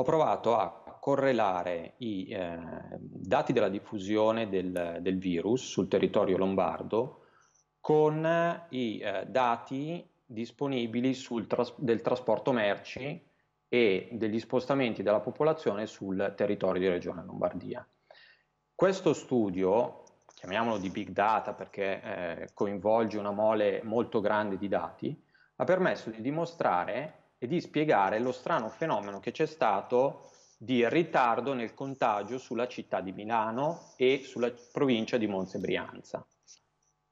ho provato a correlare i eh, dati della diffusione del, del, virus sul territorio lombardo con eh, i eh, dati disponibili tras- del trasporto merci e degli spostamenti della popolazione sul territorio di Regione Lombardia. Questo studio, chiamiamolo di big data perché eh, coinvolge una mole molto grande di dati, ha permesso di dimostrare e di spiegare lo strano fenomeno che c'è stato di ritardo nel contagio sulla città di Milano e sulla provincia di Monza Brianza.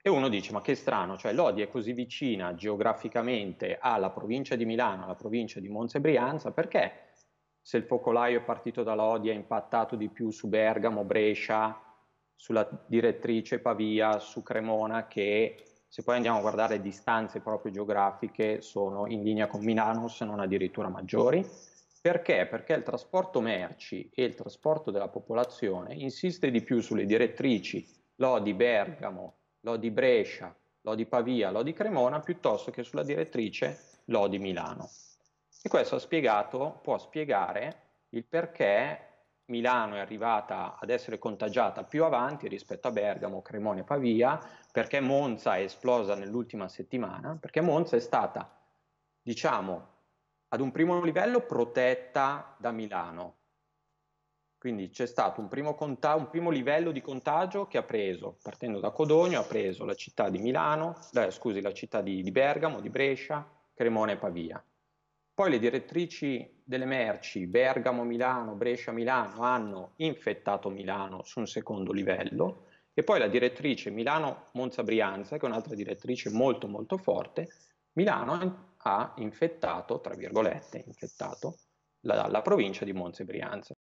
E uno dice, ma che strano, cioè l'Odi è così vicina geograficamente alla provincia di Milano, alla provincia di Monza Brianza, perché se il focolaio è partito dall'Odi ha impattato di più su Bergamo, Brescia, sulla direttrice Pavia, su Cremona che se poi andiamo a guardare distanze proprio geografiche, sono in linea con Milano, se non addirittura maggiori. Perché? Perché il trasporto merci e il trasporto della popolazione insiste di più sulle direttrici Lodi Bergamo, Lodi Brescia, Lodi Pavia, Lodi Cremona, piuttosto che sulla direttrice Lodi Milano. E questo spiegato, può spiegare il perché Milano è arrivata ad essere contagiata più avanti rispetto a Bergamo, Cremone e Pavia, perché Monza è esplosa nell'ultima settimana, perché Monza è stata, diciamo, ad un primo livello protetta da Milano. Quindi c'è stato un primo, conta- un primo livello di contagio che ha preso, partendo da Codogno, ha preso la città di Milano, eh, scusi, la città di, di Bergamo, di Brescia, Cremone e Pavia. Poi le direttrici delle merci Bergamo-Milano, Brescia-Milano hanno infettato Milano su un secondo livello e poi la direttrice Milano-Monza-Brianza, che è un'altra direttrice molto molto forte, Milano ha infettato, tra virgolette, infettato la, la provincia di Monza e Brianza.